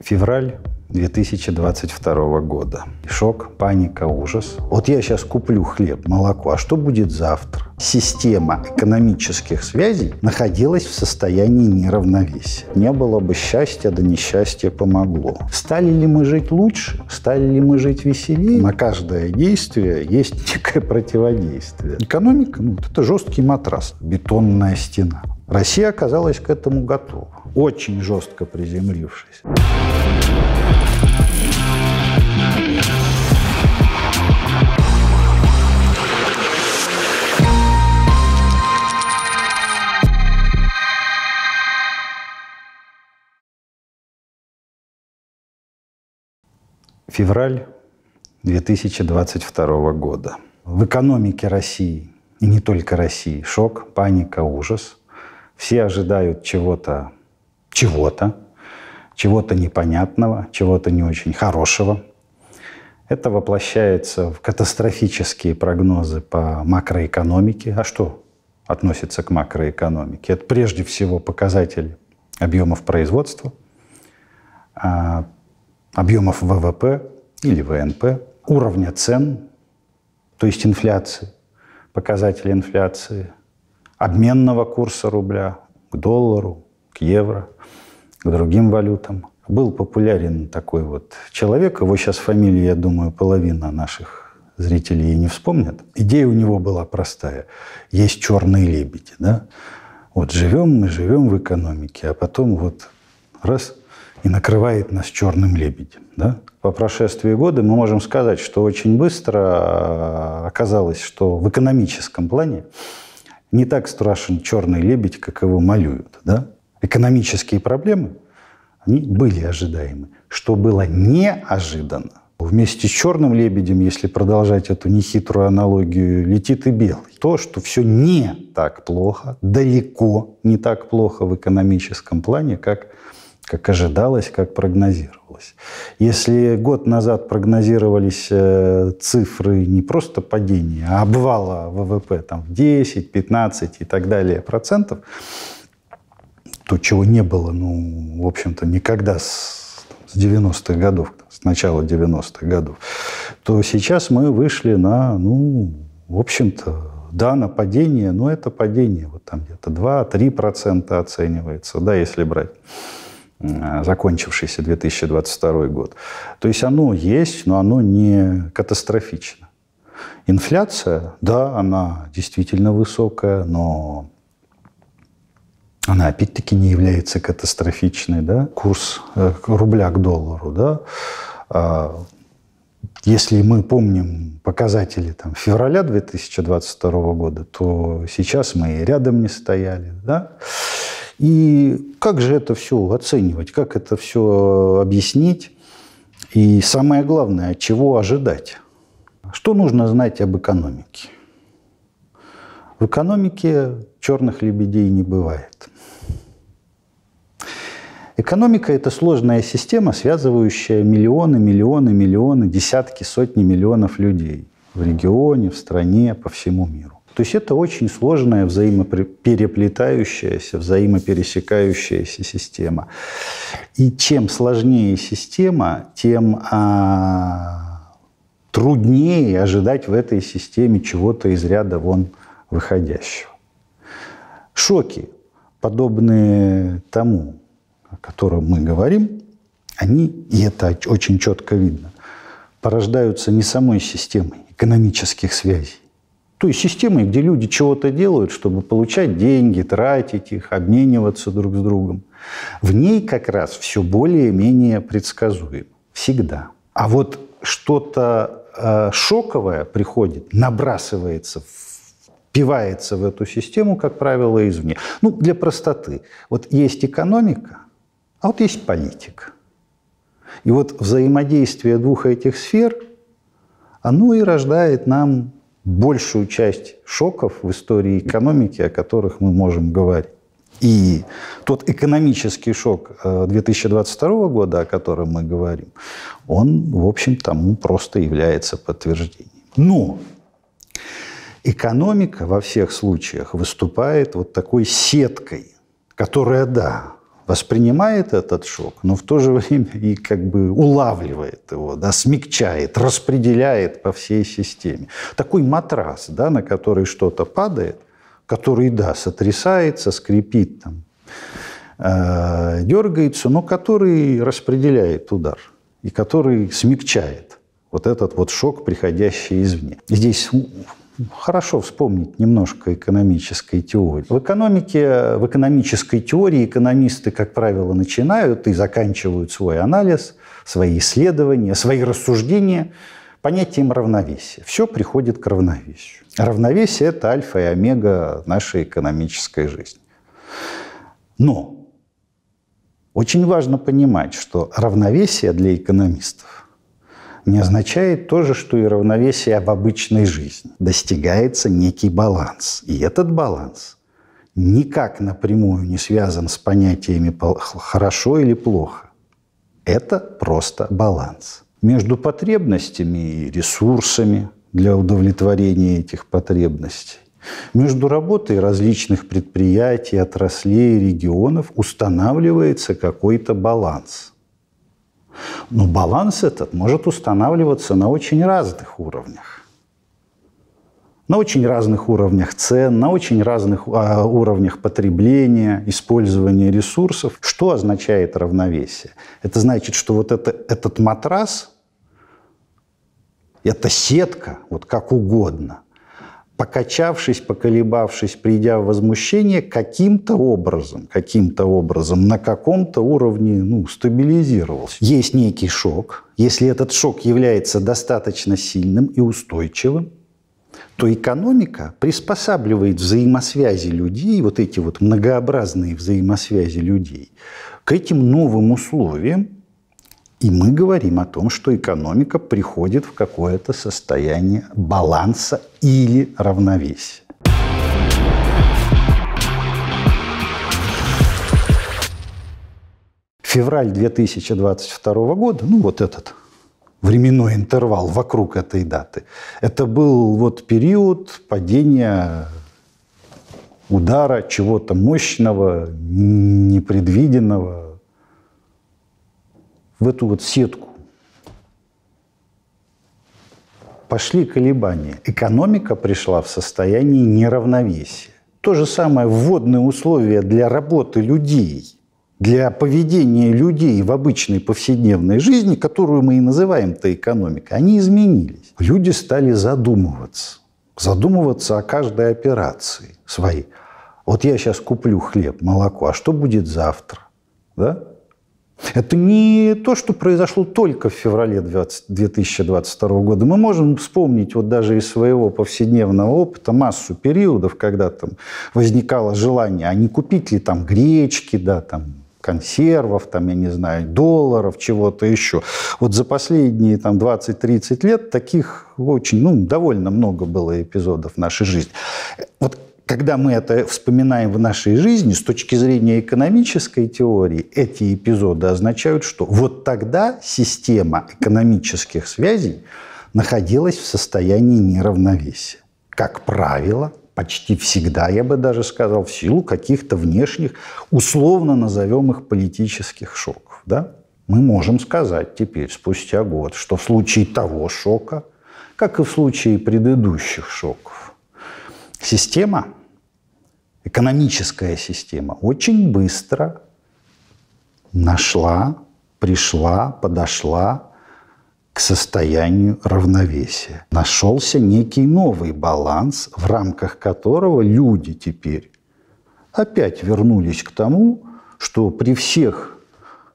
февраль 2022 года. Шок, паника, ужас. Вот я сейчас куплю хлеб, молоко, а что будет завтра? Система экономических связей находилась в состоянии неравновесия. Не было бы счастья, да несчастье помогло. Стали ли мы жить лучше? Стали ли мы жить веселее? На каждое действие есть некое противодействие. Экономика ну, это жесткий матрас, бетонная стена. Россия оказалась к этому готова, очень жестко приземлившись. Февраль 2022 года. В экономике России, и не только России, шок, паника, ужас. Все ожидают чего-то, чего-то, чего-то непонятного, чего-то не очень хорошего. Это воплощается в катастрофические прогнозы по макроэкономике. А что относится к макроэкономике? Это прежде всего показатель объемов производства, а объемов ВВП или ВНП, уровня цен, то есть инфляции, показатели инфляции, обменного курса рубля к доллару, к евро, к другим валютам. Был популярен такой вот человек, его сейчас фамилия, я думаю, половина наших зрителей и не вспомнят. Идея у него была простая. Есть черные лебеди, да? Вот живем мы, живем в экономике, а потом вот раз – и накрывает нас черным лебедем. Да? По прошествии года мы можем сказать, что очень быстро а, оказалось, что в экономическом плане не так страшен черный лебедь, как его малюют. Да? Экономические проблемы, они были ожидаемы. Что было неожиданно, Вместе с черным лебедем, если продолжать эту нехитрую аналогию, летит и белый. То, что все не так плохо, далеко не так плохо в экономическом плане, как как ожидалось, как прогнозировалось. Если год назад прогнозировались э, цифры не просто падения, а обвала ВВП там, в 10, 15 и так далее процентов, то, чего не было, ну, в общем-то, никогда с, с 90-х годов, с начала 90-х годов, то сейчас мы вышли на, ну, в общем-то, да, на падение, но это падение, вот там где-то 2-3% оценивается, да, если брать. Э, закончившийся 2022 год. То есть оно есть, но оно не катастрофично. Инфляция, да, она действительно высокая, но она опять-таки не является катастрофичной, да, курс э, рубля к доллару, да. А если мы помним показатели там, февраля 2022 года, то сейчас мы и рядом не стояли, да. И как же это все оценивать, как это все объяснить? И самое главное, чего ожидать? Что нужно знать об экономике? В экономике черных лебедей не бывает. Экономика – это сложная система, связывающая миллионы, миллионы, миллионы, десятки, сотни миллионов людей в регионе, в стране, по всему миру. То есть это очень сложная взаимопереплетающаяся, взаимопересекающаяся система. И чем сложнее система, тем а, труднее ожидать в этой системе чего-то из ряда вон выходящего. Шоки, подобные тому, о котором мы говорим, они, и это очень четко видно, порождаются не самой системой экономических связей, той системой, где люди чего-то делают, чтобы получать деньги, тратить их, обмениваться друг с другом. В ней как раз все более-менее предсказуемо. Всегда. А вот что-то э, шоковое приходит, набрасывается, впивается в эту систему, как правило, извне. Ну, для простоты. Вот есть экономика, а вот есть политика. И вот взаимодействие двух этих сфер, оно и рождает нам большую часть шоков в истории экономики, о которых мы можем говорить. И тот экономический шок 2022 э, года, о котором мы говорим, он, в общем, тому ну, просто является подтверждением. Но экономика во всех случаях выступает вот такой сеткой, которая, да, воспринимает этот шок, но в то же время и как бы улавливает его, да, смягчает, распределяет по всей системе. Такой матрас, да, на который что-то падает, который, да, сотрясается, скрипит, там, э, дергается, но который распределяет удар и который смягчает вот этот вот шок, приходящий извне. Здесь хорошо вспомнить немножко экономической теории. В экономике, в экономической теории экономисты, как правило, начинают и заканчивают свой анализ, свои исследования, свои рассуждения понятием равновесия. Все приходит к равновесию. Равновесие – это альфа и омега нашей экономической жизни. Но очень важно понимать, что равновесие для экономистов – не означает то же, что и равновесие в обычной жизни. Достигается некий баланс. И этот баланс никак напрямую не связан с понятиями «хорошо» или «плохо». Это просто баланс. Между потребностями и ресурсами для удовлетворения этих потребностей между работой различных предприятий, отраслей, регионов устанавливается какой-то баланс. Но баланс этот может устанавливаться на очень разных уровнях. На очень разных уровнях цен, на очень разных а, уровнях потребления, использования ресурсов. Что означает равновесие? Это значит, что вот это, этот матрас, эта сетка, вот как угодно, покачавшись, поколебавшись, придя в возмущение, каким-то образом, каким-то образом, на каком-то уровне ну, стабилизировался. Есть некий шок. Если этот шок является достаточно сильным и устойчивым, то экономика приспосабливает взаимосвязи людей, вот эти вот многообразные взаимосвязи людей, к этим новым условиям, и мы говорим о том, что экономика приходит в какое-то состояние баланса или равновесия. Февраль 2022 года, ну вот этот временной интервал вокруг этой даты, это был вот период падения удара чего-то мощного, непредвиденного, в эту вот сетку пошли колебания. Экономика пришла в состояние неравновесия. То же самое вводные условия для работы людей, для поведения людей в обычной повседневной жизни, которую мы и называем-то экономикой, они изменились. Люди стали задумываться. Задумываться о каждой операции своей. Вот я сейчас куплю хлеб, молоко, а что будет завтра? Да? Это не то, что произошло только в феврале 20, 2022 года. Мы можем вспомнить вот даже из своего повседневного опыта массу периодов, когда там возникало желание, а не купить ли там гречки, да, там консервов, там, я не знаю, долларов, чего-то еще. Вот за последние там 20-30 лет таких очень, ну, довольно много было эпизодов в нашей жизни. Вот когда мы это вспоминаем в нашей жизни, с точки зрения экономической теории, эти эпизоды означают, что вот тогда система экономических связей находилась в состоянии неравновесия. Как правило, почти всегда, я бы даже сказал, в силу каких-то внешних, условно назовем их политических шоков. Да? Мы можем сказать теперь, спустя год, что в случае того шока, как и в случае предыдущих шоков, система, экономическая система, очень быстро нашла, пришла, подошла к состоянию равновесия. Нашелся некий новый баланс, в рамках которого люди теперь опять вернулись к тому, что при всех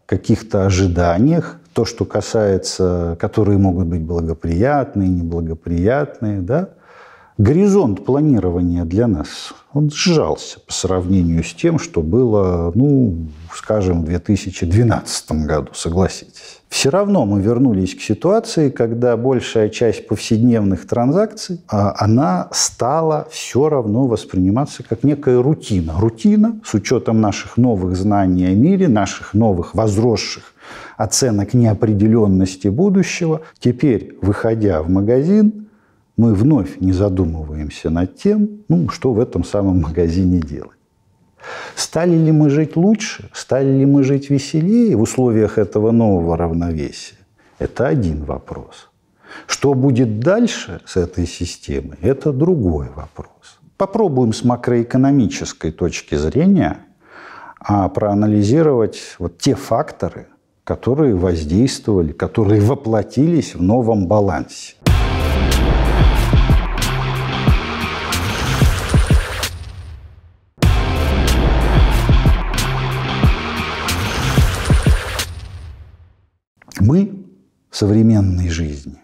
каких-то ожиданиях, то, что касается, которые могут быть благоприятные, неблагоприятные, да, горизонт планирования для нас, он сжался по сравнению с тем, что было, ну, скажем, в 2012 году, согласитесь. Все равно мы вернулись к ситуации, когда большая часть повседневных транзакций, а, она стала все равно восприниматься как некая рутина. Рутина с учетом наших новых знаний о мире, наших новых возросших оценок неопределенности будущего. Теперь, выходя в магазин, мы вновь не задумываемся над тем, ну, что в этом самом магазине делать. Стали ли мы жить лучше, стали ли мы жить веселее в условиях этого нового равновесия? Это один вопрос. Что будет дальше с этой системой, это другой вопрос. Попробуем с макроэкономической точки зрения а, проанализировать вот те факторы, которые воздействовали, которые воплотились в новом балансе. Мы в современной жизни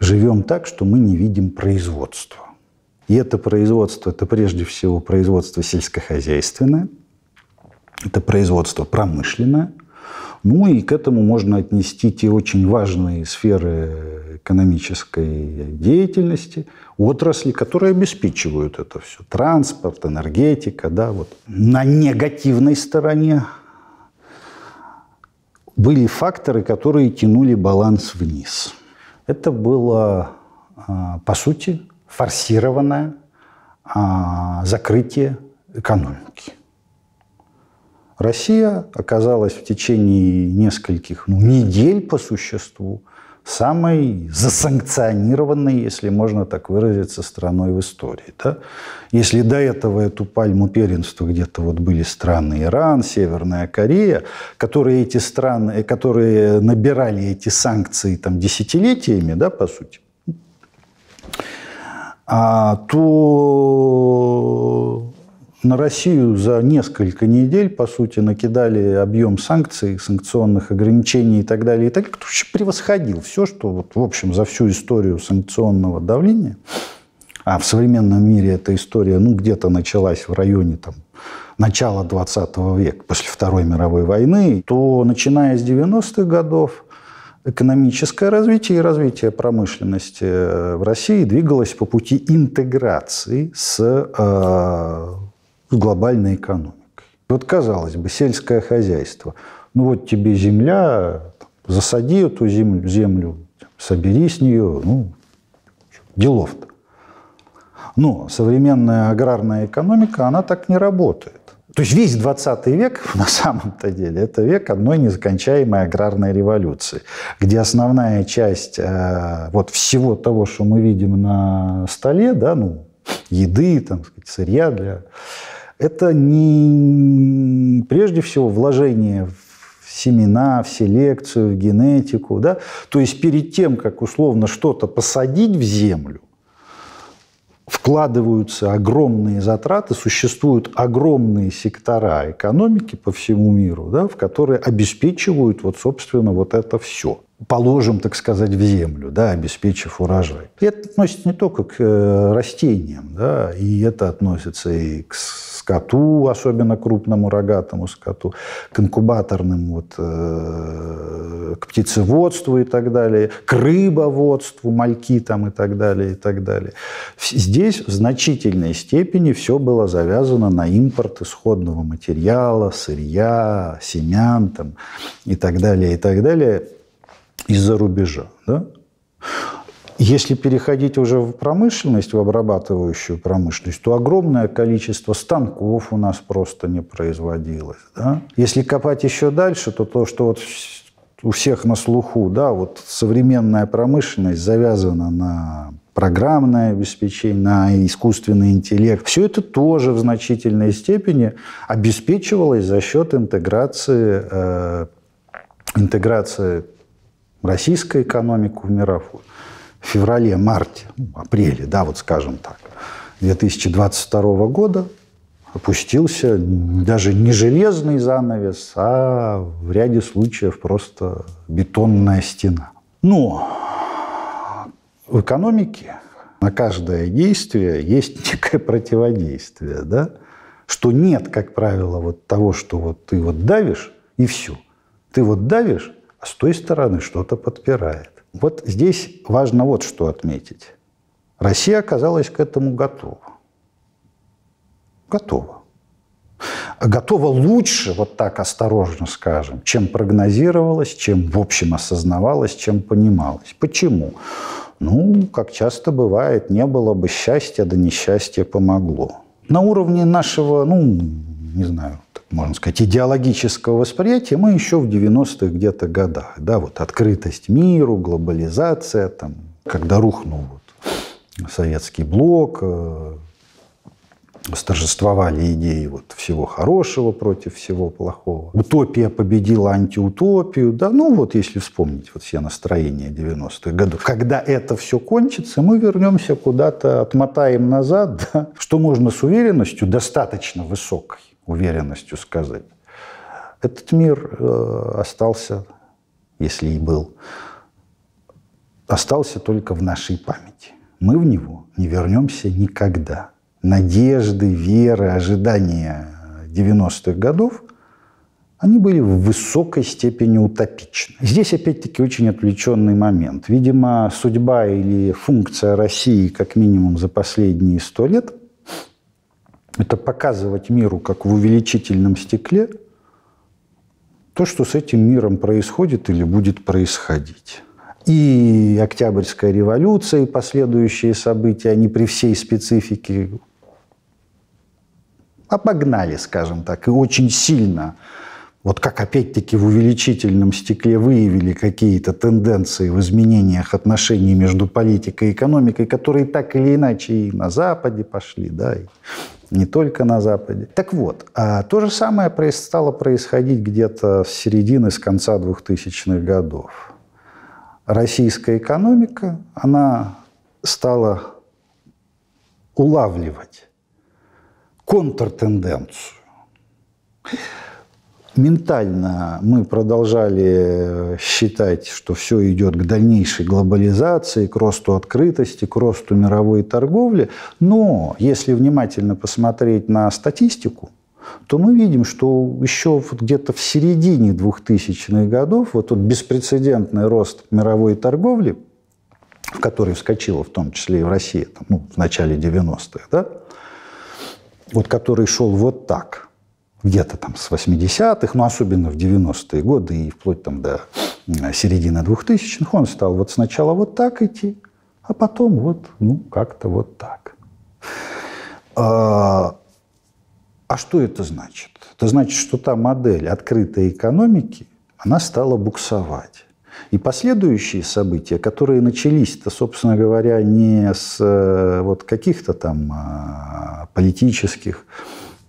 живем так, что мы не видим производства. И это производство, это прежде всего производство сельскохозяйственное, это производство промышленное, ну и к этому можно отнести те очень важные сферы экономической деятельности, отрасли, которые обеспечивают это все. Транспорт, энергетика, да, вот. На негативной стороне были факторы, которые тянули баланс вниз. Это было, а, по сути, форсированное а, закрытие экономики. Россия оказалась в течение нескольких ну, недель по существу самой засанкционированной, если можно так выразиться, страной в истории. Да? Если до этого эту пальму первенства где-то вот были страны Иран, Северная Корея, которые эти страны, которые набирали эти санкции там десятилетиями, да, по сути, а, то на Россию за несколько недель, по сути, накидали объем санкций, санкционных ограничений и так далее, и так далее, превосходил все, что, вот, в общем, за всю историю санкционного давления, а в современном мире эта история, ну, где-то началась в районе там, начала 20 века, после Второй мировой войны, то, начиная с 90-х годов, экономическое развитие и развитие промышленности э, в России двигалось по пути интеграции с э, с глобальной экономикой. Вот казалось бы, сельское хозяйство. Ну вот тебе земля, засади эту землю, землю собери с нее, ну, делов-то. Но современная аграрная экономика, она так не работает. То есть весь 20 век, на самом-то деле, это век одной незакончаемой аграрной революции, где основная часть э, вот всего того, что мы видим на столе, да, ну, еды, там, сказать, сырья для это не прежде всего вложение в семена, в селекцию, в генетику. Да? То есть перед тем, как условно что-то посадить в землю, вкладываются огромные затраты, существуют огромные сектора экономики по всему миру, да, в которые обеспечивают вот, собственно, вот это все положим, так сказать, в землю, да, обеспечив урожай. И это относится не только к э, растениям, да, и это относится и к скоту, особенно крупному рогатому скоту, к инкубаторным, вот, э, к птицеводству и так далее, к рыбоводству, мальки там и так далее, и так далее. Здесь в значительной степени все было завязано на импорт исходного материала, сырья, семян там, и так далее, и так далее из-за рубежа. Да? Если переходить уже в промышленность, в обрабатывающую промышленность, то огромное количество станков у нас просто не производилось. Да? Если копать еще дальше, то то, что вот у всех на слуху, да, вот современная промышленность завязана на программное обеспечение, на искусственный интеллект. Все это тоже в значительной степени обеспечивалось за счет интеграции, э, интеграции российская экономика умирала в феврале-марте, ну, апреле, да, вот скажем так, 2022 года опустился даже не железный занавес, а в ряде случаев просто бетонная стена. Но в экономике на каждое действие есть некое противодействие, да? что нет, как правило, вот того, что вот ты вот давишь, и все. Ты вот давишь, а с той стороны что-то подпирает. Вот здесь важно вот что отметить. Россия оказалась к этому готова. Готова. Готова лучше, вот так осторожно скажем, чем прогнозировалось, чем в общем осознавалось, чем понималось. Почему? Ну, как часто бывает, не было бы счастья, да несчастье помогло. На уровне нашего, ну, не знаю, можно сказать, идеологического восприятия мы еще в 90-х где-то годах. Да, вот открытость миру, глобализация, там, когда рухнул вот советский блок, э, восторжествовали идеи вот всего хорошего против всего плохого. Утопия победила антиутопию. Да, ну вот если вспомнить вот все настроения 90-х годов. Когда это все кончится, мы вернемся куда-то, отмотаем назад, да, что можно с уверенностью достаточно высокой уверенностью сказать. Этот мир э, остался, если и был, остался только в нашей памяти. Мы в него не вернемся никогда. Надежды, веры, ожидания 90-х годов, они были в высокой степени утопичны. Здесь опять-таки очень отвлеченный момент. Видимо, судьба или функция России как минимум за последние сто лет это показывать миру, как в увеличительном стекле, то, что с этим миром происходит или будет происходить. И Октябрьская революция, и последующие события, они при всей специфике обогнали, скажем так, и очень сильно. Вот как опять-таки в увеличительном стекле выявили какие-то тенденции в изменениях отношений между политикой и экономикой, которые так или иначе и на Западе пошли, да, и не только на Западе. Так вот, а то же самое стало происходить где-то с середины, с конца 2000-х годов. Российская экономика, она стала улавливать контртенденцию ментально мы продолжали э, считать, что все идет к дальнейшей глобализации, к росту открытости, к росту мировой торговли. Но если внимательно посмотреть на статистику, то мы видим, что еще вот где-то в середине 2000-х годов вот тот беспрецедентный рост мировой торговли, в который вскочила в том числе и в России там, ну, в начале 90-х, да, вот который шел вот так – где-то там с 80-х, но особенно в 90-е годы и вплоть там до э, середины 2000-х, он стал вот сначала вот так идти, а потом вот, ну, как-то вот так. А, а что это значит? Это значит, что та модель открытой экономики, она стала буксовать. И последующие события, которые начались-то, собственно говоря, не с э, вот каких-то там а, политических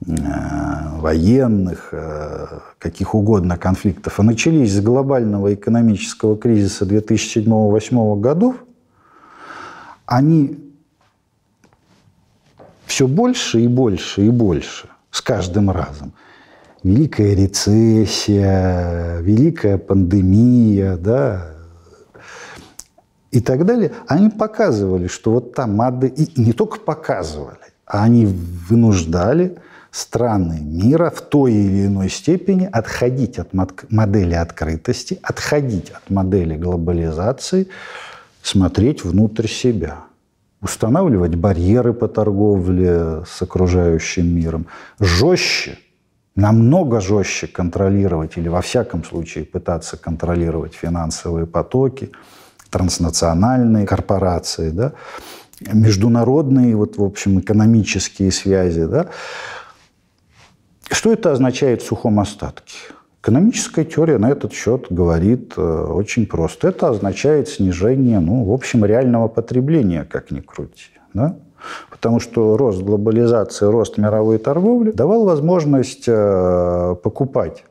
Э, военных, э, каких угодно конфликтов, а начались с глобального экономического кризиса 2007-2008 годов, они все больше и больше и больше с каждым разом. Великая рецессия, великая пандемия, да, и так далее, они показывали, что вот там ады, и не только показывали, а они вынуждали – страны мира в той или иной степени отходить от модели открытости, отходить от модели глобализации, смотреть внутрь себя, устанавливать барьеры по торговле с окружающим миром, жестче, намного жестче контролировать или во всяком случае пытаться контролировать финансовые потоки, транснациональные корпорации, да, международные, вот, в общем, экономические связи, да, что это означает в сухом остатке? Экономическая теория на этот счет говорит э, очень просто. Это означает снижение, ну, в общем, реального потребления, как ни крути. Да? Потому что рост глобализации, рост мировой торговли давал возможность э, покупать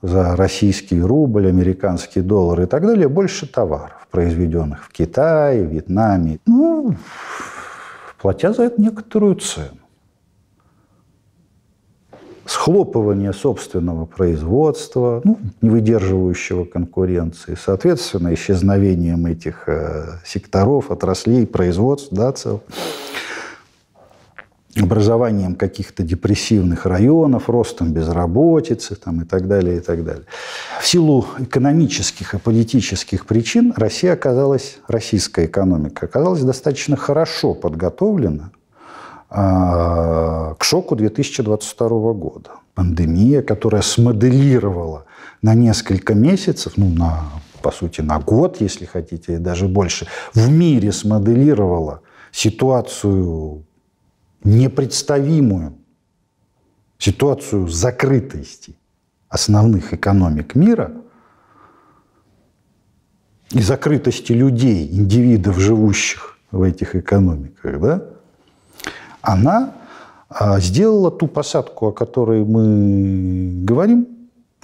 за российский рубль, американский доллар и так далее больше товаров, произведенных в Китае, Вьетнаме, ну, платя за это некоторую цену схлопывание собственного производства, ну, не выдерживающего конкуренции, соответственно, исчезновением этих э, секторов, отраслей, производств, да, цел, образованием каких-то депрессивных районов, ростом безработицы там, и так далее, и так далее. В силу экономических и политических причин Россия оказалась, российская экономика оказалась достаточно хорошо подготовлена а, к шоку 2022 года. Пандемия, которая смоделировала на несколько месяцев, ну, на, по сути, на год, если хотите, и даже больше, в мире смоделировала ситуацию непредставимую, ситуацию закрытости основных экономик мира и закрытости людей, индивидов, живущих в этих экономиках, да, она а, сделала ту посадку, о которой мы говорим,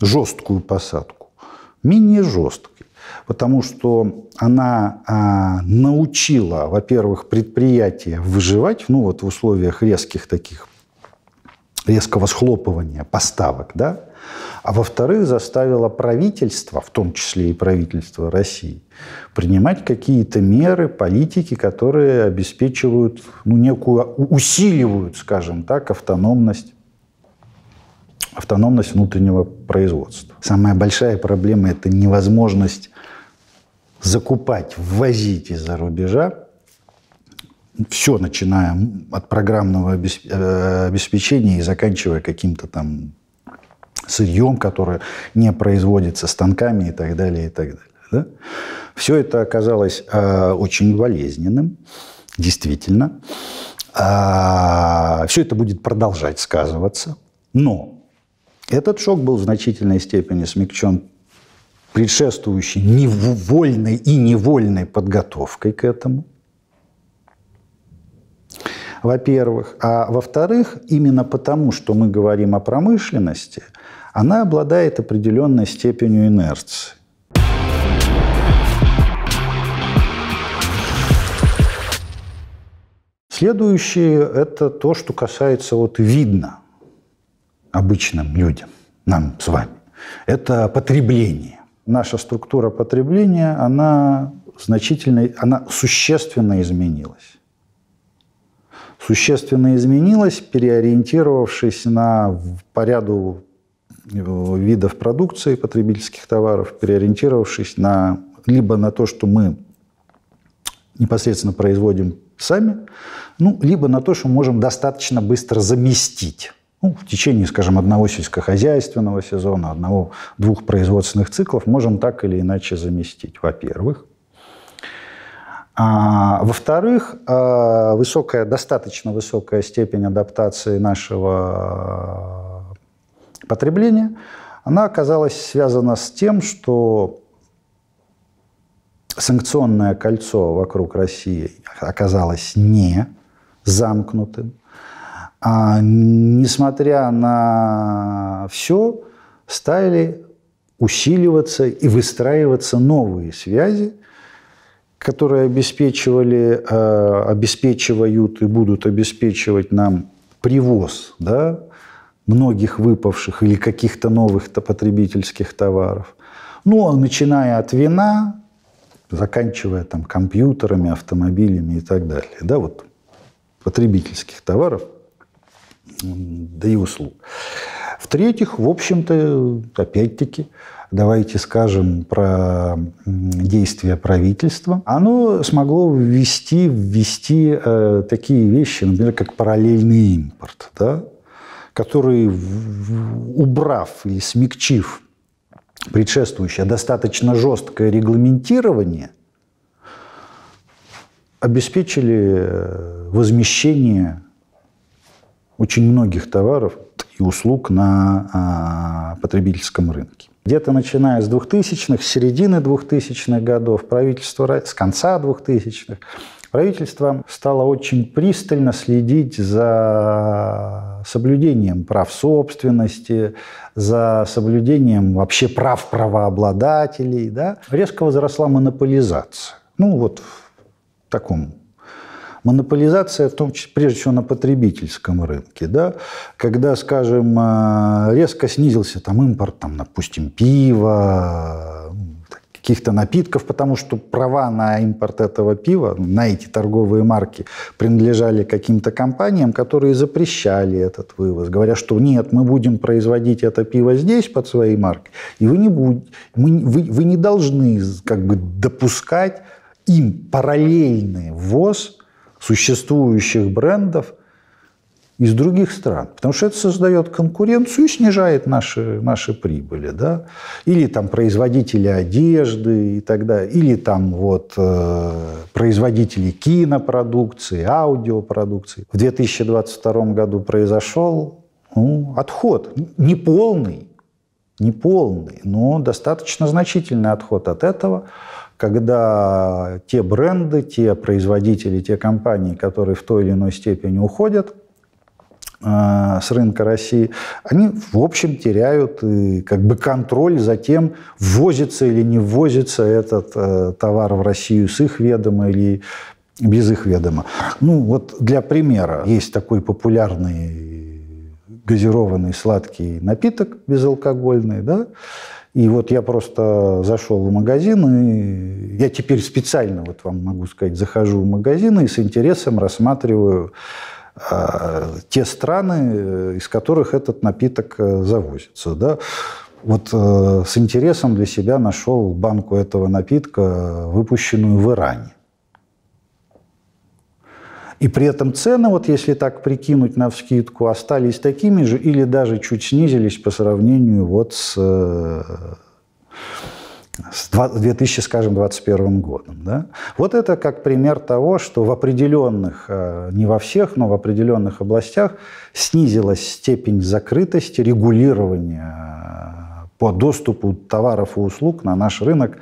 жесткую посадку, менее жесткой. Потому что она а, научила, во-первых, предприятие выживать, ну вот в условиях резких таких, резкого схлопывания поставок, да, а во-вторых, заставила правительство, в том числе и правительство России, принимать какие-то меры, политики, которые обеспечивают, ну, некую, усиливают, скажем так, автономность автономность внутреннего производства. Самая большая проблема – это невозможность закупать, ввозить из-за рубежа все, начиная от программного э, обеспечения и заканчивая каким-то там сырьем, которое не производится, станками и так далее, и так далее. Да? Все это оказалось э, очень болезненным, действительно. Э, а, все это будет продолжать сказываться, но этот шок был в значительной степени смягчен предшествующей невольной и невольной подготовкой к этому – во-первых. А во-вторых, именно потому, что мы говорим о промышленности, она обладает определенной степенью инерции. Следующее – это то, что касается вот видно обычным людям, нам с вами. Это потребление. Наша структура потребления, она значительно, она существенно изменилась существенно изменилась, переориентировавшись на по ряду э, видов продукции потребительских товаров, переориентировавшись на либо на то, что мы непосредственно производим сами, ну, либо на то, что можем достаточно быстро заместить ну, в течение, скажем, одного сельскохозяйственного сезона, одного-двух производственных циклов можем так или иначе заместить, во-первых. А, во-вторых, а, высокая, достаточно высокая степень адаптации нашего а, потребления, она оказалась связана с тем, что санкционное кольцо вокруг России оказалось не замкнутым. А, несмотря на все, стали усиливаться и выстраиваться новые связи – которые обеспечивали, э, обеспечивают и будут обеспечивать нам привоз да, многих выпавших или каких-то новых потребительских товаров. Ну, а начиная от вина, заканчивая там компьютерами, автомобилями и так далее. Да, вот потребительских товаров да и услуг. В-третьих, в общем-то, опять-таки, давайте скажем про действия правительства, оно смогло ввести, ввести э, такие вещи, например, как параллельный импорт, да, который, убрав или смягчив предшествующее достаточно жесткое регламентирование, обеспечили э, возмещение очень многих товаров и услуг на а, потребительском рынке. Где-то начиная с 2000-х, с середины 2000-х годов, правительство, с конца 2000-х, правительство стало очень пристально следить за соблюдением прав собственности, за соблюдением вообще прав правообладателей. Да? Резко возросла монополизация. Ну вот в таком Монополизация, в том числе, прежде всего, на потребительском рынке. Да? Когда, скажем, э, резко снизился там, импорт, там, допустим, пива, каких-то напитков, потому что права на импорт этого пива, на эти торговые марки, принадлежали каким-то компаниям, которые запрещали этот вывоз, говоря, что нет, мы будем производить это пиво здесь под своей маркой, и вы не, будете, мы, вы, вы не должны как бы допускать им параллельный ввоз существующих брендов из других стран. Потому что это создает конкуренцию и снижает наши, наши прибыли. Да? Или там производители одежды и так далее. Или там вот э, производители кинопродукции, аудиопродукции. В 2022 году произошел ну, отход. Неполный, неполный, но достаточно значительный отход от этого когда те бренды, те производители, те компании, которые в той или иной степени уходят э, с рынка России, они, в общем, теряют и, как бы контроль за тем, ввозится или не ввозится этот э, товар в Россию с их ведома или без их ведома. Ну вот для примера есть такой популярный газированный сладкий напиток безалкогольный, да, и вот я просто зашел в магазин, и я теперь специально, вот вам могу сказать, захожу в магазин и с интересом рассматриваю а, те страны, э, из которых этот напиток э, завозится. Да? Вот э, с интересом для себя нашел банку этого напитка, выпущенную в Иране. И при этом цены, вот если так прикинуть на вскидку, остались такими же или даже чуть снизились по сравнению вот с, э, с 2021 годом. Да? Вот это как пример того, что в определенных, э, не во всех, но в определенных областях снизилась степень закрытости, регулирования э, по доступу товаров и услуг на наш рынок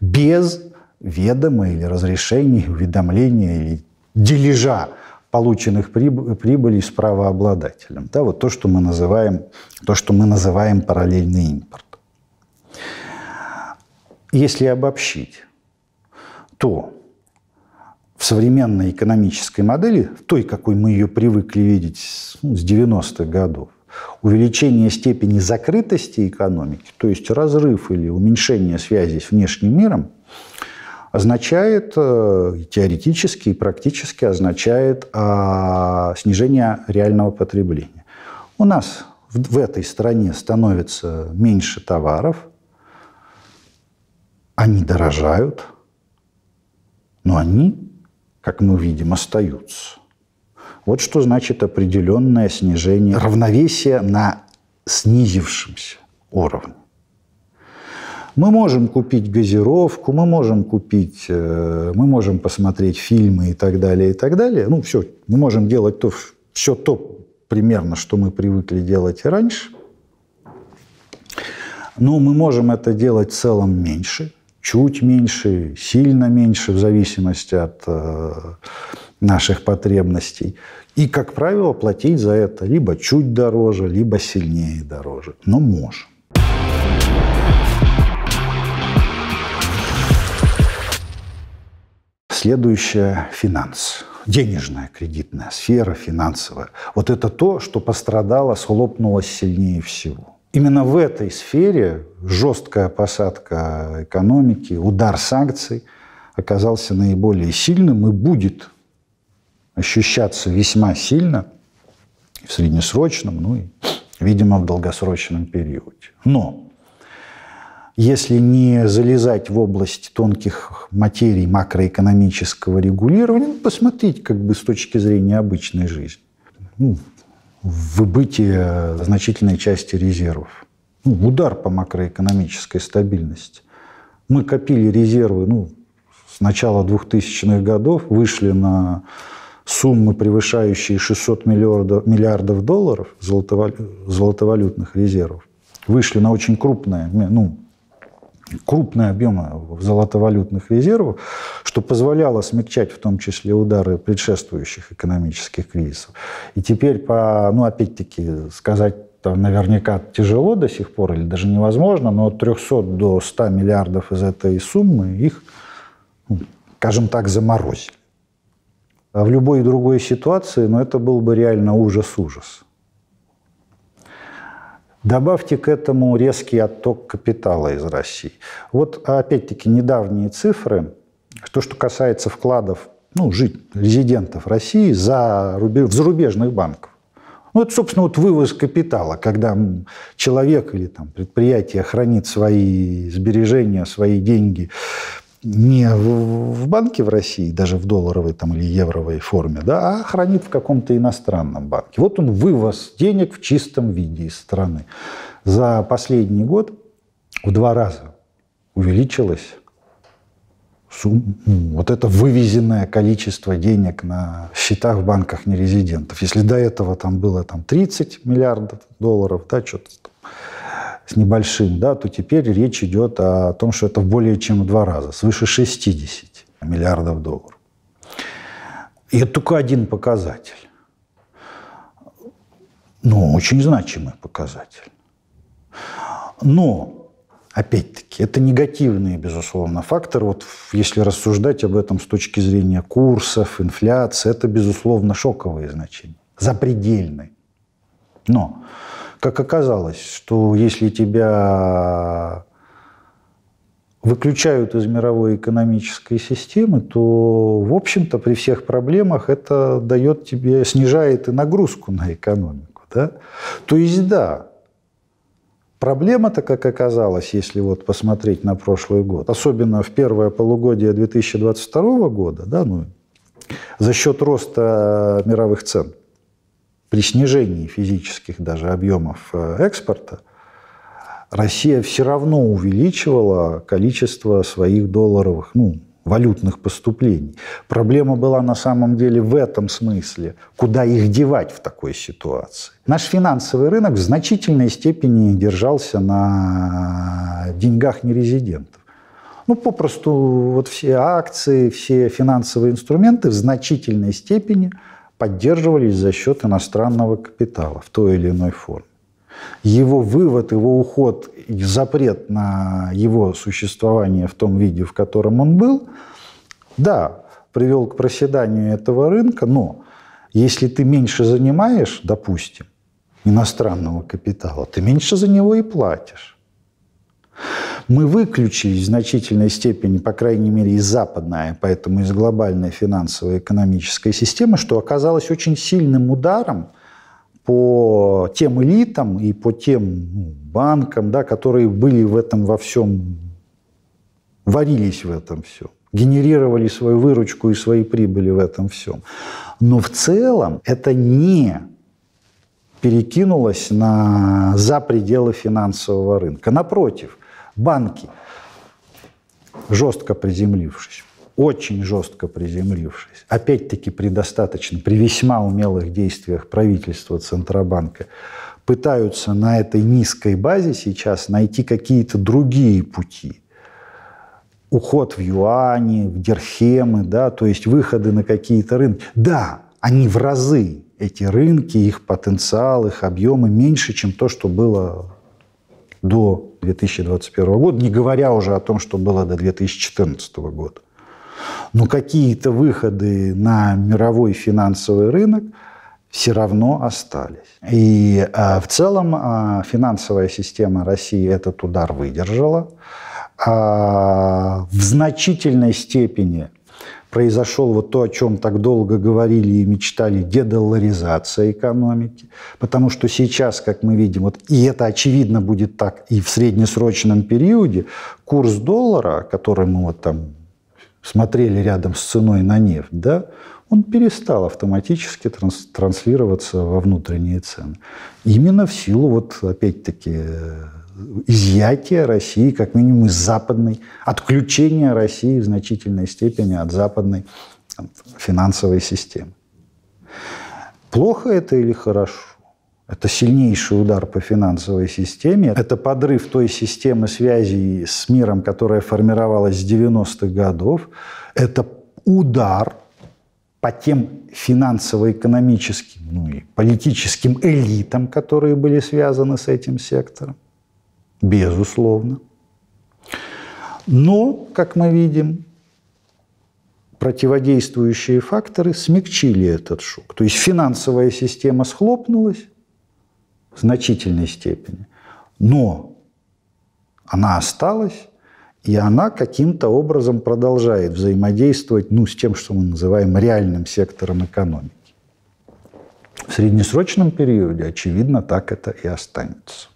без ведома или разрешений, уведомления или дележа полученных прибылей с правообладателем. Да, вот то, что мы называем, то, что мы называем параллельный импорт. Если обобщить, то в современной экономической модели, той, какой мы ее привыкли видеть с 90-х ну, годов, увеличение степени закрытости экономики, то есть разрыв или уменьшение связи с внешним миром – означает, э, теоретически и практически означает а, снижение реального потребления. У нас в этой стране становится меньше товаров, они дорожают, но они, как мы видим, остаются. Вот что значит определенное снижение равновесия на снизившемся уровне. Мы можем купить газировку, мы можем купить, э, мы можем посмотреть фильмы и так далее, и так далее. Ну, все, мы можем делать то, все то примерно, что мы привыкли делать и раньше. Но мы можем это делать в целом меньше, чуть меньше, сильно меньше, в зависимости от э, наших потребностей. И, как правило, платить за это либо чуть дороже, либо сильнее дороже. Но можем. Следующее – финанс. Денежная кредитная сфера, финансовая. Вот это то, что пострадало, схлопнулось сильнее всего. Именно в этой сфере жесткая посадка экономики, удар санкций оказался наиболее сильным и будет ощущаться весьма сильно в среднесрочном, ну и, видимо, в долгосрочном периоде. Но если не залезать в область тонких материй макроэкономического регулирования, ну, посмотреть как бы с точки зрения обычной жизни. Ну, выбытие значительной части резервов. Ну, удар по макроэкономической стабильности. Мы копили резервы ну, с начала 2000-х годов, вышли на суммы, превышающие 600 миллиардов, миллиардов долларов золотовалютных резервов, вышли на очень крупные, ну, крупные объемы золотовалютных резервов, что позволяло смягчать в том числе удары предшествующих экономических кризисов. И теперь, по, ну, опять-таки, сказать там наверняка тяжело до сих пор или даже невозможно, но от 300 до 100 миллиардов из этой суммы их, ну, скажем так, заморозили. А в любой другой ситуации, ну, это был бы реально ужас-ужас. Добавьте к этому резкий отток капитала из России. Вот опять-таки недавние цифры, то, что касается вкладов ну, жить, резидентов России за рубеж, в зарубежных банков. Ну, это, собственно, вот вывоз капитала, когда человек или там, предприятие хранит свои сбережения, свои деньги не в, в банке в России, даже в долларовой там, или евровой форме, да, а хранит в каком-то иностранном банке. Вот он вывоз денег в чистом виде из страны. За последний год в два раза увеличилась сумма, ну, вот это вывезенное количество денег на счетах в банках нерезидентов. Если до этого там было там, 30 миллиардов долларов, да, что-то с небольшим, да, то теперь речь идет о том, что это более чем в два раза, свыше 60 миллиардов долларов. И это только один показатель. Ну, очень значимый показатель. Но, опять-таки, это негативные, безусловно, факторы. Вот если рассуждать об этом с точки зрения курсов, инфляции, это, безусловно, шоковые значения, запредельные. Но как оказалось, что если тебя выключают из мировой экономической системы, то, в общем-то, при всех проблемах это дает тебе, снижает и нагрузку на экономику. Да? То есть, да, проблема-то, как оказалось, если вот посмотреть на прошлый год, особенно в первое полугодие 2022 года, да, ну, за счет роста мировых цен – при снижении физических даже объемов э, экспорта, Россия все равно увеличивала количество своих долларовых, ну, валютных поступлений. Проблема была на самом деле в этом смысле, куда их девать в такой ситуации. Наш финансовый рынок в значительной степени держался на деньгах нерезидентов. Ну, попросту вот все акции, все финансовые инструменты в значительной степени – поддерживались за счет иностранного капитала в той или иной форме. Его вывод, его уход, запрет на его существование в том виде, в котором он был, да, привел к проседанию этого рынка, но если ты меньше занимаешь, допустим, иностранного капитала, ты меньше за него и платишь. Мы выключили в значительной степени, по крайней мере, из западной, поэтому из глобальной финансовой экономической системы, что оказалось очень сильным ударом по тем элитам и по тем ну, банкам, да, которые были в этом во всем, варились в этом все, генерировали свою выручку и свои прибыли в этом всем. Но в целом это не перекинулось на, за пределы финансового рынка. Напротив, банки, жестко приземлившись очень жестко приземлившись, опять-таки при достаточно, при весьма умелых действиях правительства Центробанка, пытаются на этой низкой базе сейчас найти какие-то другие пути. Уход в юани, в дирхемы, да, то есть выходы на какие-то рынки. Да, они в разы, эти рынки, их потенциал, их объемы меньше, чем то, что было до 2021 года, не говоря уже о том, что было до 2014 года. Но какие-то выходы на мировой финансовый рынок все равно остались. И а, в целом а, финансовая система России этот удар выдержала. А, в значительной степени произошел вот то, о чем так долго говорили и мечтали, дедоларизация экономики. Потому что сейчас, как мы видим, вот, и это очевидно будет так и в среднесрочном периоде, курс доллара, который мы вот там смотрели рядом с ценой на нефть, да, он перестал автоматически транс транслироваться во внутренние цены. Именно в силу, вот опять-таки, изъятие России, как минимум, из западной, отключение России в значительной степени от западной там, финансовой системы. Плохо это или хорошо? Это сильнейший удар по финансовой системе. Это подрыв той системы связи с миром, которая формировалась с 90-х годов. Это удар по тем финансово-экономическим, ну и политическим элитам, которые были связаны с этим сектором безусловно. Но, как мы видим, противодействующие факторы смягчили этот шок. То есть финансовая система схлопнулась в значительной степени, но она осталась, и она каким-то образом продолжает взаимодействовать ну, с тем, что мы называем реальным сектором экономики. В среднесрочном периоде, очевидно, так это и останется.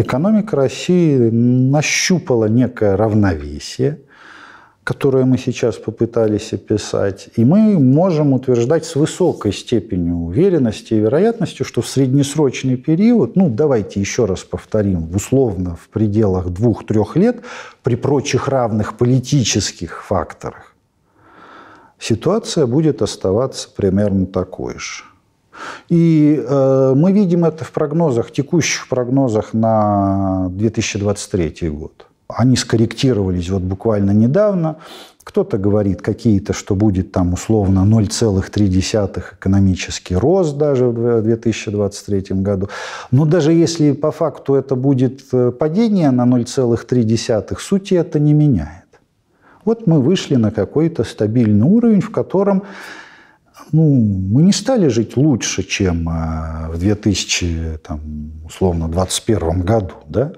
экономика России нащупала некое равновесие, которое мы сейчас попытались описать, и мы можем утверждать с высокой степенью уверенности и вероятностью, что в среднесрочный период, ну давайте еще раз повторим, условно в пределах двух-трех лет, при прочих равных политических факторах, ситуация будет оставаться примерно такой же. И э, мы видим это в прогнозах, текущих прогнозах на 2023 год. Они скорректировались вот буквально недавно. Кто-то говорит какие-то, что будет там условно 0,3 экономический рост даже в 2023 году. Но даже если по факту это будет э, падение на 0,3, сути это не меняет. Вот мы вышли на какой-то стабильный уровень, в котором ну, мы не стали жить лучше, чем э, в 2000, там, условно, 21 году, да?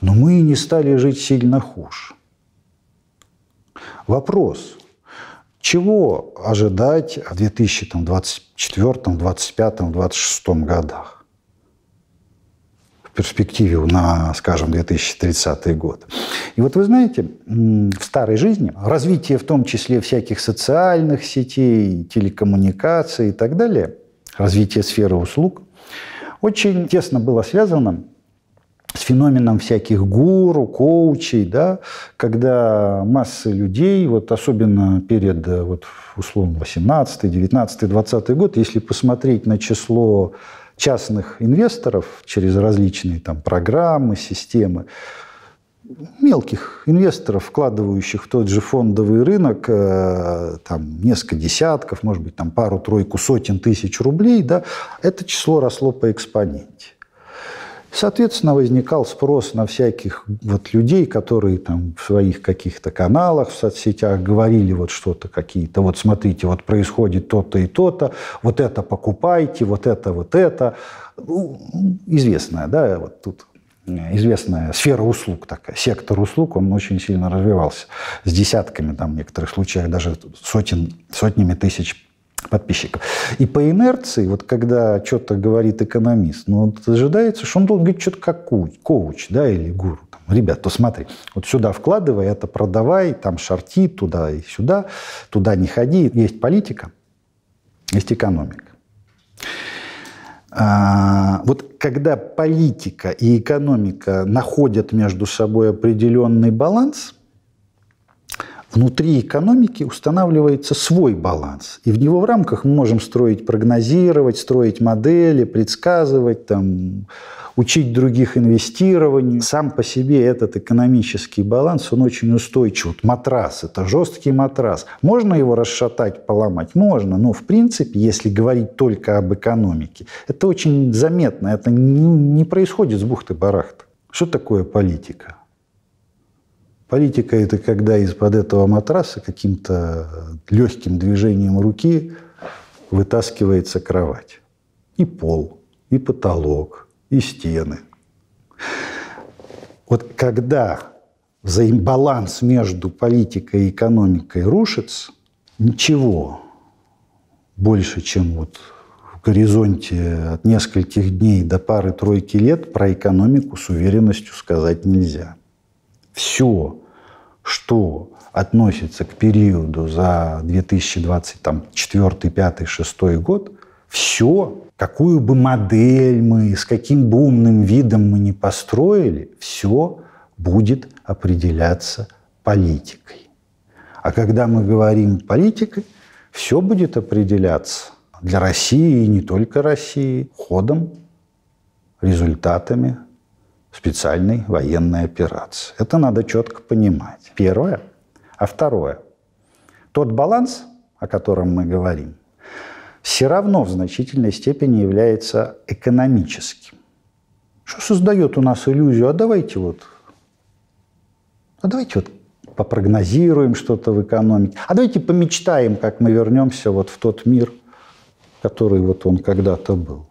Но мы не стали жить сильно хуже. Вопрос, чего ожидать в 2024, 2025, 2026 годах? в перспективе на, скажем, 2030 год. И вот вы знаете, в старой жизни развитие в том числе всяких социальных сетей, телекоммуникаций и так далее, развитие сферы услуг, очень тесно было связано с феноменом всяких гуру, коучей, да, когда массы людей, вот особенно перед э, вот, условно 18, 19, 20 год, если посмотреть на число частных инвесторов через различные там, программы, системы, мелких инвесторов, вкладывающих в тот же фондовый рынок э, там, несколько десятков, может быть, там пару-тройку сотен тысяч рублей, да, это число росло по экспоненте. Соответственно, возникал спрос на всяких вот людей, которые там в своих каких-то каналах, в соцсетях говорили вот что-то какие-то, вот смотрите, вот происходит то-то и то-то, вот это покупайте, вот это, вот это. Ну, известная, да, вот тут э, известная сфера услуг такая, сектор услуг, он очень сильно развивался с десятками, там, в некоторых случаях даже сотен, сотнями тысяч подписчиков. И по инерции, вот когда что-то говорит экономист, ну, вот ожидается, что он должен говорить что-то как коуч, да, или гуру. Там, Ребят, то смотри, вот сюда вкладывай, это продавай, там шарти туда и сюда, туда не ходи. Есть политика, есть экономика. А, вот когда политика и экономика находят между собой определенный баланс – Внутри экономики устанавливается свой баланс. И в него в рамках мы можем строить, прогнозировать, строить модели, предсказывать, там, учить других инвестированию. Сам по себе этот экономический баланс, он очень устойчив. Вот матрас – это жесткий матрас. Можно его расшатать, поломать? Можно. Но, в принципе, если говорить только об экономике, это очень заметно. Это не происходит с бухты-барахта. Что такое политика? Политика – это когда из-под этого матраса каким-то легким движением руки вытаскивается кровать. И пол, и потолок, и стены. Вот когда взаимбаланс между политикой и экономикой рушится, ничего больше, чем вот в горизонте от нескольких дней до пары-тройки лет про экономику с уверенностью сказать нельзя. Все что относится к периоду за 2024, 2025, 2026 год, все, какую бы модель мы, с каким бы умным видом мы не построили, все будет определяться политикой. А когда мы говорим политикой, все будет определяться для России и не только России ходом, результатами специальной военной операции. Это надо четко понимать. Первое. А второе. Тот баланс, о котором мы говорим, все равно в значительной степени является экономическим. Что создает у нас иллюзию, а давайте вот, а давайте вот попрогнозируем что-то в экономике, а давайте помечтаем, как мы вернемся вот в тот мир, который вот он когда-то был.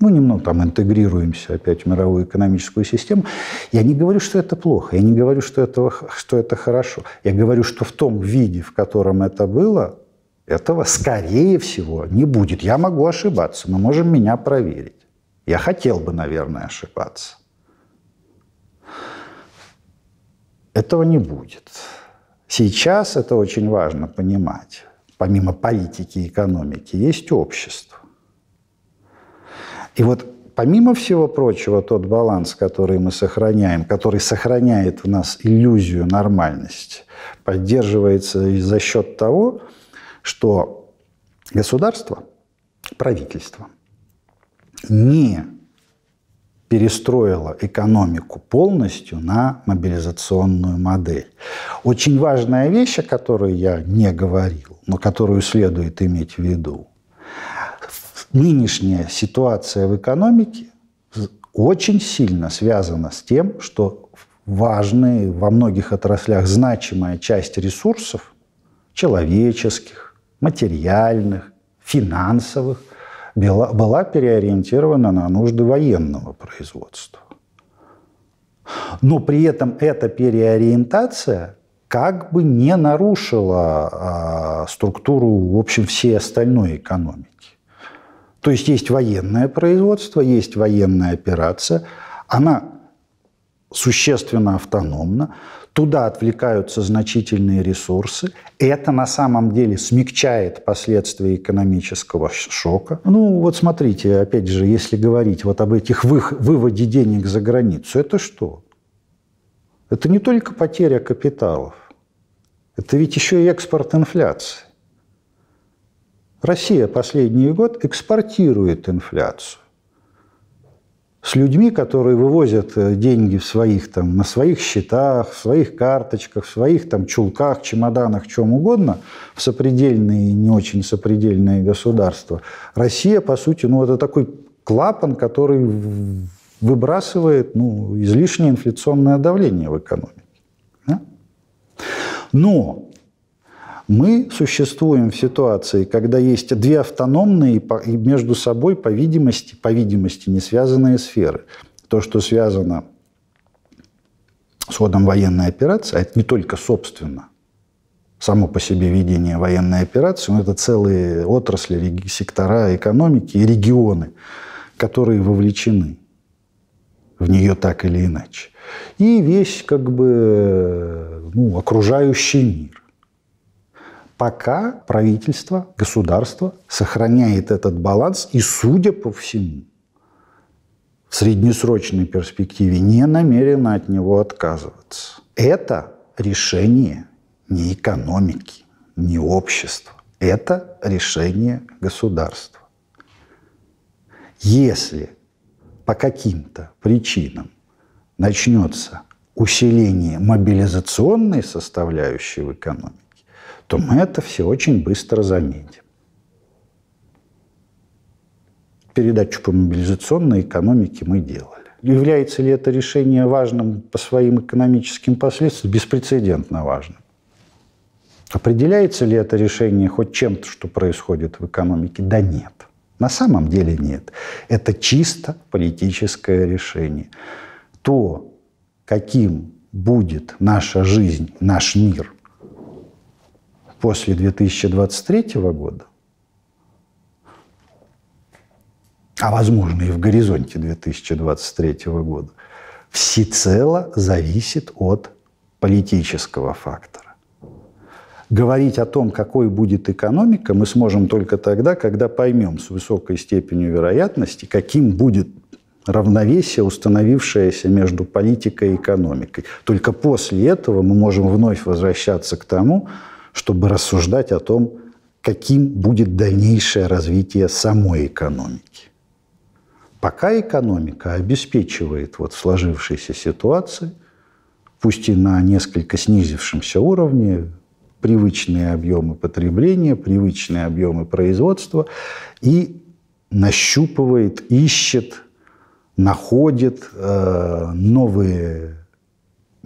Мы ну, немного там интегрируемся опять в мировую экономическую систему. Я не говорю, что это плохо, я не говорю, что, этого, что это хорошо. Я говорю, что в том виде, в котором это было, этого, скорее всего, не будет. Я могу ошибаться, мы можем меня проверить. Я хотел бы, наверное, ошибаться. Этого не будет. Сейчас это очень важно понимать. Помимо политики и экономики есть общество. И вот помимо всего прочего, тот баланс, который мы сохраняем, который сохраняет в нас иллюзию нормальности, поддерживается и за счет того, что государство, правительство не перестроило экономику полностью на мобилизационную модель. Очень важная вещь, о которой я не говорил, но которую следует иметь в виду – нынешняя ситуация в экономике очень сильно связана с тем, что важные во многих отраслях значимая часть ресурсов человеческих, материальных, финансовых была, была переориентирована на нужды военного производства. Но при этом эта переориентация как бы не нарушила а, структуру, в общем, всей остальной экономики. То есть есть военное производство, есть военная операция, она существенно автономна, туда отвлекаются значительные ресурсы, и это на самом деле смягчает последствия экономического шока. Ну вот смотрите, опять же, если говорить вот об этих вы, выводе денег за границу, это что? Это не только потеря капиталов, это ведь еще и экспорт инфляции. Россия последний год экспортирует инфляцию с людьми, которые вывозят э, деньги в своих, там, на своих счетах, в своих карточках, в своих там, чулках, чемоданах, чем угодно, в сопредельные и не очень сопредельные государства. Россия, по сути, ну, это такой клапан, который выбрасывает ну, излишнее инфляционное давление в экономике. Да? Но мы существуем в ситуации, когда есть две автономные и между собой, по видимости, по видимости, не связанные сферы. То, что связано с ходом военной операции, а это не только, собственно, само по себе ведение военной операции, но это целые отрасли, сектора экономики и регионы, которые вовлечены в нее так или иначе. И весь как бы ну, окружающий мир пока правительство, государство сохраняет этот баланс и, судя по всему, в среднесрочной перспективе не намерено от него отказываться. Это решение не экономики, не общества. Это решение государства. Если по каким-то причинам начнется усиление мобилизационной составляющей в экономике, то мы это все очень быстро заметим. Передачу по мобилизационной экономике мы делали. Является ли это решение важным по своим экономическим последствиям? Беспрецедентно важным. Определяется ли это решение хоть чем-то, что происходит в экономике? Да нет. На самом деле нет. Это чисто политическое решение. То, каким будет наша жизнь, наш мир после 2023 года, а возможно и в горизонте 2023 года, всецело зависит от политического фактора. Говорить о том, какой будет экономика, мы сможем только тогда, когда поймем с высокой степенью вероятности, каким будет равновесие, установившееся между политикой и экономикой. Только после этого мы можем вновь возвращаться к тому, чтобы рассуждать о том, каким будет дальнейшее развитие самой экономики. Пока экономика обеспечивает вот в сложившейся ситуации, пусть и на несколько снизившемся уровне, привычные объемы потребления, привычные объемы производства и нащупывает, ищет, находит э, новые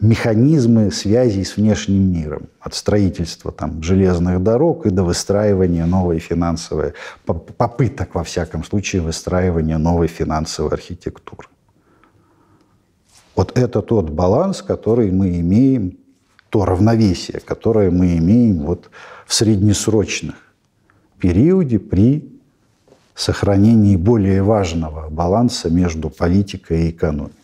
механизмы связей с внешним миром, от строительства там, железных дорог и до выстраивания новой финансовой, попыток, во всяком случае, выстраивания новой финансовой архитектуры. Вот это тот баланс, который мы имеем, то равновесие, которое мы имеем вот в среднесрочных периоде при сохранении более важного баланса между политикой и экономикой.